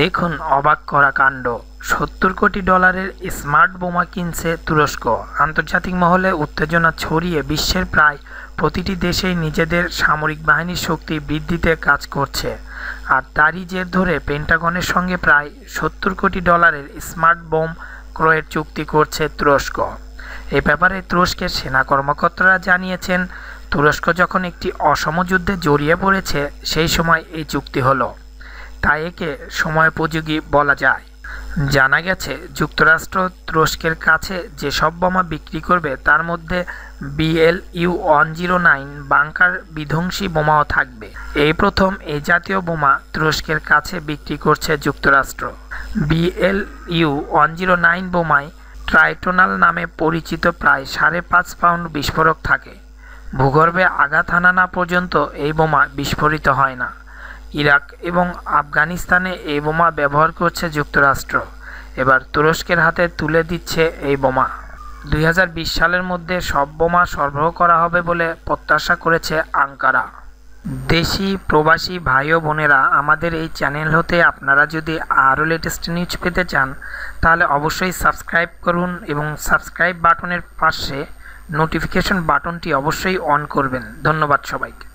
দেখুন অবাক করা কাণ্ড সত্তর কোটি ডলারের স্মার্ট বোমা কিনছে তুরস্ক আন্তর্জাতিক মহলে উত্তেজনা ছড়িয়ে বিশ্বের প্রায় প্রতিটি দেশেই নিজেদের সামরিক বাহিনীর শক্তি বৃদ্ধিতে কাজ করছে আর তারই জের ধরে পেন্টাগনের সঙ্গে প্রায় সত্তর কোটি ডলারের স্মার্ট বোম ক্রয়ের চুক্তি করছে তুরস্ক এ ব্যাপারে তুরস্কের সেনা কর্মকর্তারা জানিয়েছেন তুরস্ক যখন একটি অসম যুদ্ধে জড়িয়ে পড়েছে সেই সময় এই চুক্তি হলো তাই একে সময়োপযোগী বলা যায় জানা গেছে যুক্তরাষ্ট্র তুরস্কের কাছে যেসব বোমা বিক্রি করবে তার মধ্যে BL U one zero nine bunker বিধ্বংসী বোমাও থাকবে এই প্রথম এই জাতীয় বোমা তুরস্কের কাছে বিক্রি করছে যুক্তরাষ্ট্র BL U one zero nine বোমায় ট্রাইটোনাল নামে পরিচিত প্রায় সাড়ে পাঁচ পাউন্ড বিস্ফোরক থাকে ভূগর্ভে আঘাত হানা না পর্যন্ত এই বোমা বিস্ফোরিত হয় না ইরাক এবং আফগানিস্তানে এই বোমা ব্যবহার করছে যুক্তরাষ্ট্র এবার তুরস্কের হাতে তুলে দিচ্ছে এই বোমা দুই সালের মধ্যে সব বোমা সরবরাহ করা হবে বলে প্রত্যাশা করেছে আঙ্কারা দেশি প্রবাসী ভাই ও বোনেরা আমাদের এই চ্যানেল হতে আপনারা যদি আরও লেটেস্ট নিউজ পেতে চান তাহলে অবশ্যই সাবস্ক্রাইব করুন এবং সাবস্ক্রাইব বাটনের পাশে নোটিফিকেশন বাটনটি অবশ্যই অন করবেন ধন্যবাদ সবাইকে